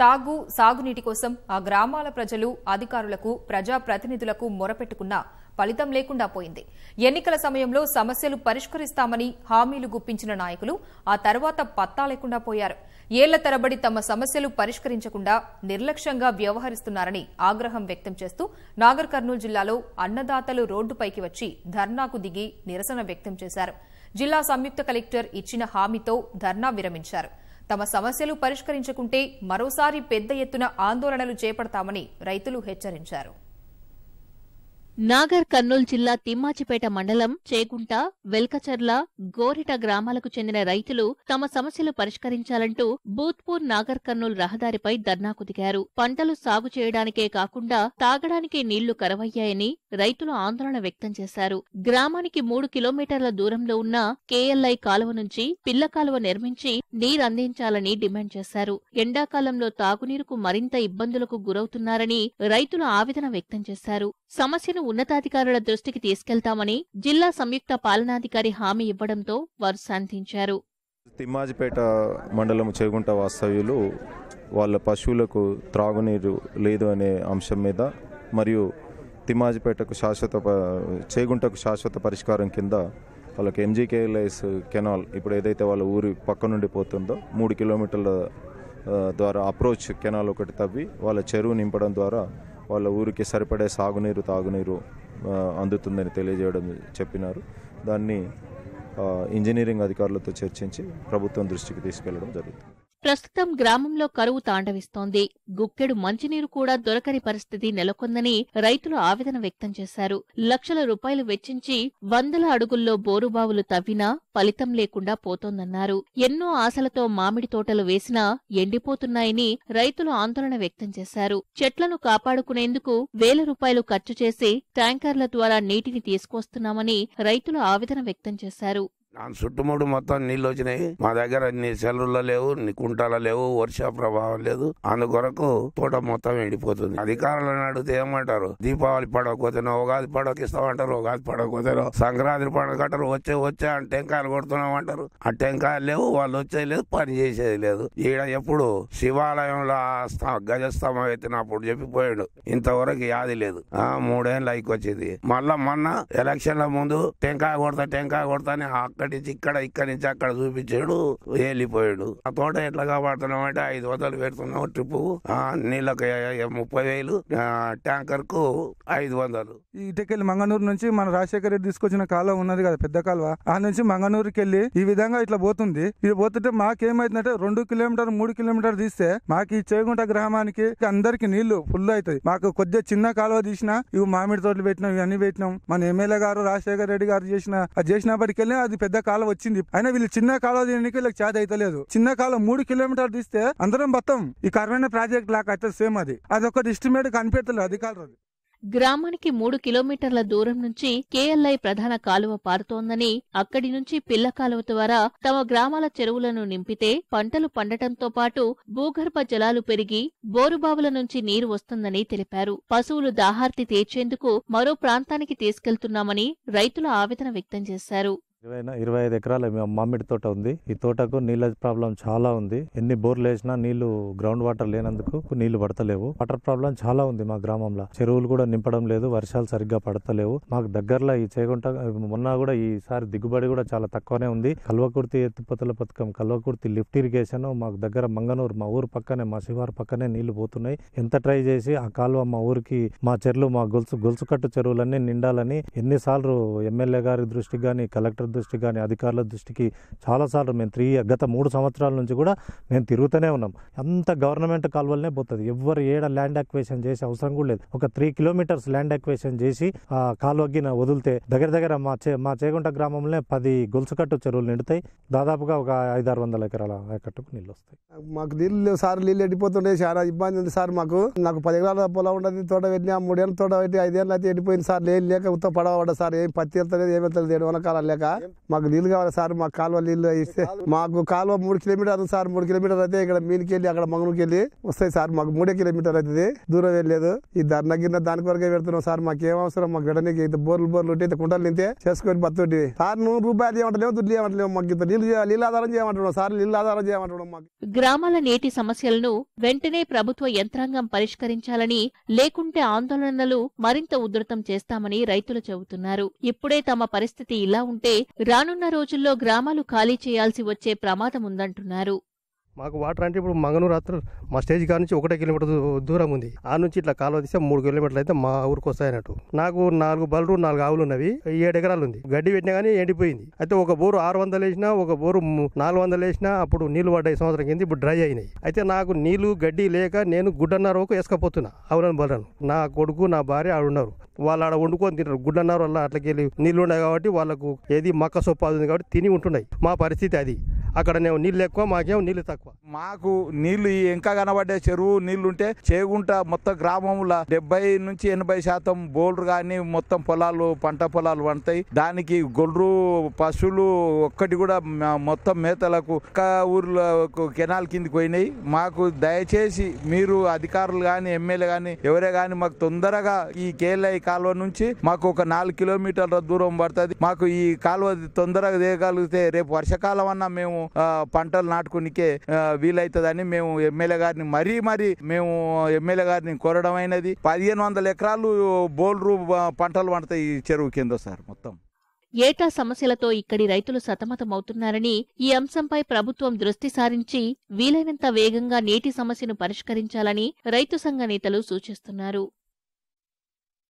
తాగు సాగునీటి కోసం ఆ గ్రామాల ప్రజలు అధికారులకు ప్రజాప్రతినిధులకు మొరపెట్టుకున్నా ఫలితం లేకుండా పోయింది ఎన్నికల సమయంలో సమస్యలు పరిష్కరిస్తామని హామీలు గుప్పించిన నాయకులు ఆ తర్వాత పత్తా లేకుండా పోయారు ఏళ్ల తరబడి తమ సమస్యలు పరిష్కరించకుండా నిర్లక్ష్యంగా వ్యవహరిస్తున్నారని ఆగ్రహం వ్యక్తం చేస్తూ నాగర్ కర్నూలు జిల్లాలో అన్నదాతలు రోడ్డుపైకి వచ్చి ధర్నాకు దిగి నిరసన వ్యక్తం చేశారు జిల్లా సంయుక్త కలెక్టర్ ఇచ్చిన హామీతో ధర్నా విరమించారు తమ సమస్యలు పరిష్కరించకుంటే మరోసారి పెద్ద ఎత్తున ఆందోళనలు చేపడతామని రైతులు హెచ్చరించారు నాగర్ కర్నూలు జిల్లా తిమ్మాచిపేట మండలం చేగుంట వెల్కచర్ల గోరిట గ్రామాలకు చెందిన రైతులు తమ సమస్యలు పరిష్కరించాలంటూ భూత్పూర్ నాగర్ కర్నూలు రహదారిపై ధర్నాకు దిగారు పంటలు సాగు చేయడానికే కాకుండా తాగడానికి నీళ్లు కరవయ్యాయని రైతులు ఆందోళన వ్యక్తం చేశారు గ్రామానికి మూడు కిలోమీటర్ల దూరంలో ఉన్న కేఎల్ఐ కాలువ నుంచి పిల్ల కాలువ నిర్మించి నీరందించాలని డిమాండ్ చేశారు ఎండాకాలంలో తాగునీరుకు మరింత ఇబ్బందులకు గురవుతున్నారని రైతులు ఆవేదన వ్యక్తం చేశారు సమస్యను ఉన్నతాధికారుల దృష్టికి తీసుకెళ్తామని జిల్లా సంయుక్త పాలనాధికారి హామీ ఇవ్వడంతో వారు శాంతించారు తిమ్మాజిపేట మండలం చేగుంట వాస్తవ్యులు వాళ్ళ పశువులకు త్రాగునీరు లేదు అనే అంశం మీద మరియు తిమ్మాజిపేటకు శాశ్వత చేగుంటకు శాశ్వత పరిష్కారం కింద వాళ్ళకి ఎంజీకేఎల్ఎస్ కెనాల్ ఇప్పుడు ఏదైతే వాళ్ళ ఊరి పక్క నుండి పోతుందో మూడు కిలోమీటర్ల ద్వారా అప్రోచ్ కెనాల్ ఒకటి తవ్వి వాళ్ళ చెరువు నింపడం ద్వారా వాళ్ళ ఊరికి సరిపడే సాగునీరు తాగునీరు అందుతుందని తెలియజేయడం చెప్పినారు దాన్ని ఇంజనీరింగ్ అధికారులతో చర్చించి ప్రభుత్వం దృష్టికి తీసుకెళ్లడం జరుగుతుంది ప్రస్తుతం గ్రామంలో కరువు తాండవిస్తోంది గుక్కెడు మంచినీరు కూడా దొరకని పరిస్థితి నెలకొందని రైతులు ఆవేదన వ్యక్తం చేశారు లక్షల రూపాయలు వెచ్చించి వందల అడుగుల్లో బోరుబావులు తవ్వినా ఫలితం లేకుండా పోతోందన్నారు ఎన్నో ఆశలతో మామిడి తోటలు వేసినా ఎండిపోతున్నాయని రైతులు ఆందోళన వ్యక్తం చేశారు చెట్లను కాపాడుకునేందుకు వేల రూపాయలు ఖర్చు చేసి ట్యాంకర్ల ద్వారా నీటిని తీసుకొస్తున్నామని రైతులు ఆవేదన వ్యక్తం చేశారు నా చుట్టుముడు మొత్తం నీళ్ళు వచ్చినాయి మా దగ్గర నీ సెలవుల్లో లేవు నీ కుంటాల లేవు వర్ష ప్రభావం లేదు అందుకొరకు తోట మొత్తం ఎండిపోతుంది అధికారులు అడిగితే ఏమంటారు దీపావళి పడకపోతేనో ఉగాది పడవకిస్తామంటారు ఉగాది పడకపోతేనో సంక్రాంతి పండుగంటారు వచ్చే వచ్చే అని టెంకాయలు కొడుతున్నాం అంటారు ఆ టెంకాయలు లేవు వాళ్ళు వచ్చేది లేదు పని చేసేది లేదు ఈడ ఎప్పుడు శివాలయంలో గజస్తంభం ఎత్తినప్పుడు చెప్పిపోయాడు ఇంతవరకు యాది లేదు ఆ మూడేళ్ళు వచ్చేది మళ్ళా మొన్న ఎలక్షన్ల ముందు టెంకాయ కొడతా టెంకాయ కొడతా అని అక్కడి నుంచి ఇక్కడ ఇక్కడి నుంచి అక్కడ చూపించాడు వెళ్ళిపోయాడు ఆ తోట ఎట్లా కాపాడుతున్నాం అంటే ఐదు వందలు పెడుతున్నాం ట్రిప్ నీళ్ళకి ముప్పై వేలు ట్యాంకర్ కు ఐదు వందలు ఇటుకెళ్ళి మంగనూరు నుంచి మన రాజశేఖర రెడ్డి తీసుకొచ్చిన కాలువ ఉన్నది కదా పెద్ద కాలువ ఆ నుంచి మంగనూరుకి వెళ్ళి ఈ విధంగా ఇట్లా పోతుంది ఇది పోతుంటే మాకేమైతుందంటే రెండు కిలోమీటర్ మూడు కిలోమీటర్ తీస్తే మాకు ఈ చేగుంట గ్రామానికి అందరికి నీళ్లు ఫుల్ అవుతాయి మాకు కొద్దిగా చిన్న కాలువ తీసినా ఇవి మామిడి తోటలు పెట్టినాం ఇవన్నీ పెట్టినాం మన ఎమ్మెల్యే గారు రాజశేఖర రెడ్డి గారు చేసిన అది చేసినప్పటికెళ్ళి అది పెద్ద పెద్ద కాలం వచ్చింది అయినా వీళ్ళు చిన్న కాలం దీనికి వీళ్ళకి చేత అయితలేదు చిన్న కాలం మూడు కిలోమీటర్లు తీస్తే అందరం మొత్తం ఈ కరమైన ప్రాజెక్ట్ లాగా అయితే సేమ్ అది అదొక డిస్టిమేట్ కనిపెడతలేదు అధికారులు గ్రామానికి మూడు కిలోమీటర్ల దూరం నుంచి కేఎల్ఐ ప్రధాన కాలువ పారుతోందని అక్కడి నుంచి పిల్ల కాలువ ద్వారా తమ గ్రామాల చెరువులను నింపితే పంటలు పండటంతో పాటు భూగర్భ జలాలు పెరిగి బోరుబావుల నుంచి నీరు వస్తుందని తెలిపారు పశువులు దాహార్తి తీర్చేందుకు మరో ప్రాంతానికి తీసుకెళ్తున్నామని రైతుల ఆవేదన వ్యక్తం చేశారు ఇరవై ఇరవై ఐదు ఎకరాల మామిడి తోట ఉంది ఈ తోటకు నీళ్ళ ప్రాబ్లం చాలా ఉంది ఎన్ని బోర్లు వేసినా నీళ్లు గ్రౌండ్ వాటర్ లేనందుకు నీళ్లు పడతలేవు వాటర్ ప్రాబ్లం చాలా ఉంది మా గ్రామంలో చెరువులు కూడా నింపడం లేదు వర్షాలు సరిగ్గా పడతలేవు మాకు దగ్గరలో ఈ చేయకుంట మొన్న కూడా ఈసారి దిగుబడి కూడా చాలా తక్కువనే ఉంది కల్వకుర్తి ఎత్తుపతుల పథకం కల్వకుర్తి లిఫ్ట్ ఇరిగేషన్ మాకు దగ్గర మంగనూరు మా ఊరు పక్కనే మా శివారు పక్కనే నీళ్లు పోతున్నాయి ఎంత ట్రై చేసి ఆ కాలువ మా ఊరికి మా చెరువులు మా గొలుసు గొలుసుకట్టు చెరువులన్నీ నిండాలని ఎన్నిసార్లు ఎమ్మెల్యే గారి దృష్టికి కానీ కలెక్టర్ దృష్టి కానీ అధికారుల దృష్టికి చాలాసార్లు మేము త్రీ గత మూడు సంవత్సరాల నుంచి కూడా మేము తిరుగుతూనే ఉన్నాం అంత గవర్నమెంట్ కాలువలనే పోతుంది ఎవరు ఏడ ల్యాండ్ ఎక్వేషన్ చేసే అవసరం కూడా లేదు ఒక త్రీ కిలోమీటర్స్ ల్యాండ్ ఎక్వేషన్ చేసి ఆ కాలువగ్గిన వదిలితే దగ్గర దగ్గర మా చే మా చేగుంట గ్రామంలో పది గొలుసుకట్టు చెరువులు నిండుతాయి దాదాపుగా ఒక ఐదు ఆరు వందల ఎకరాల కట్టుకు నీళ్ళు వస్తాయి మాకు నీళ్ళు సార్ నీళ్ళు ఎండిపోతుండే చాలా ఇబ్బంది ఉంది సార్ మాకు నాకు పది ఎకరాల పొలం ఉండదు తోట పెట్టినా మూడేళ్ళ తోట పెట్టి ఐదేళ్ళు అయితే ఎండిపోయింది సార్ లేని లేక ఉత్త పడవడ సార్ ఏం పత్తి వెళ్తలేదు ఏమి వెళ్తలేదు ఏడు వనకాలం లేక మాకు నీళ్ళు కావాలి సార్ మాకు కాలువ నీళ్ళు ఇస్తే మాకు కాలువ మూడు కిలోమీటర్ సార్ మూడు కిలోమీటర్ అయితే ఇక్కడ మీనికి వెళ్ళి అక్కడ మంగళకెళ్ళి వెళ్ళి వస్తాయి సార్ మాకు మూడే కిలోమీటర్ అవుతుంది దూరం వెళ్ళలేదు ఈ ధర్నా గిన్న దాని వరకే పెడుతున్నాం సార్ మాకు ఏం అవసరం మాకు గడనికి ఇంత బోర్లు బోర్లు ఉంటే ఇంత కుంటలు నింతే చేసుకొని బతుంటే సార్ నువ్వు రూపాయలు చేయమంటలేము దుడ్లు చేయమంటలేము మాకు ఇంత నీళ్ళు నీళ్ళు ఆధారం చేయమంటున్నాం సార్ నీళ్ళు ఆధారం చేయమంటున్నాం మాకు గ్రామాల నీటి సమస్యలను వెంటనే ప్రభుత్వ యంత్రాంగం పరిష్కరించాలని లేకుంటే ఆందోళనలు మరింత ఉధృతం చేస్తామని రైతులు చెబుతున్నారు ఇప్పుడే తమ పరిస్థితి ఇలా ఉంటే రానున్న రోజుల్లో గ్రామాలు ఖాళీ చేయాల్సి వచ్చే ప్రమాదముందంటున్నారు మాకు వాటర్ అంటే ఇప్పుడు మంగనూరు రాత్రి మా స్టేజ్ కాడ నుంచి ఒకటే కిలోమీటర్ దూరం ఉంది ఆ నుంచి ఇట్లా కాలువ తీస్తే మూడు కిలోమీటర్లు అయితే మా ఊరికి వస్తాయన్నట్టు నాకు నాలుగు బళ్ళు నాలుగు ఆవులు ఉన్నవి ఏడు ఎకరాలు ఉంది గడ్డి పెట్టినా కానీ ఎండిపోయింది అయితే ఒక బోరు ఆరు వందలు వేసినా ఒక బోరు నాలుగు వందలు వేసినా అప్పుడు నీళ్లు పడ్డాయి సంవత్సరం కింద ఇప్పుడు డ్రై అయినాయి అయితే నాకు నీళ్లు గడ్డి లేక నేను గుడ్డన్నర వరకు వేసుకపోతున్నా ఆవులను బలను నా కొడుకు నా భార్య ఆడున్నారు వాళ్ళు ఆడ వండుకొని తింటారు గుడ్డన్నర వల్ల అట్లకెళ్ళి నీళ్ళు ఉన్నాయి కాబట్టి వాళ్ళకు ఏది మక్క సొప్పాదు కాబట్టి తిని ఉంటున్నాయి మా పరిస్థితి అది అక్కడనేమో నీళ్ళు ఎక్కువ మాకేమో నీళ్ళు తక్కువ మాకు నీళ్లు ఇంకా కనబడే చెరువు నీళ్లుంటే చేగుంట మొత్తం గ్రామంలో డెబ్బై నుంచి ఎనభై శాతం బోర్లు కానీ మొత్తం పొలాలు పంట పొలాలు పండుతాయి దానికి గొర్రు పశువులు ఒక్కటి కూడా మొత్తం మేతలకు ఒక్క ఊర్లో కెనాల్ కిందికి పోయినాయి మాకు దయచేసి మీరు అధికారులు కానీ ఎమ్మెల్యే కానీ ఎవరే కానీ మాకు తొందరగా ఈ కేఎల్ఐ కాలువ నుంచి మాకు ఒక నాలుగు కిలోమీటర్ల దూరం పడుతుంది మాకు ఈ కాలువ తొందరగా చేయగలిగితే రేపు వర్షాకాలం అన్నా మేము పంటలు నాటుకునికే వీలైతుందని మేము ఎమ్మెల్యే గారిని మరీ మరీ మేము ఎమ్మెల్యే గారిని కోరడం అయినది పదిహేను వందల ఎకరాలు బోల్రూ పంటలు పండుతాయి ఈ చెరువు కింద సార్ మొత్తం ఏటా సమస్యలతో ఇక్కడి రైతులు సతమతమవుతున్నారని ఈ అంశంపై ప్రభుత్వం దృష్టి సారించి వీలైనంత వేగంగా నీటి సమస్యను పరిష్కరించాలని రైతు సంఘ నేతలు సూచిస్తున్నారు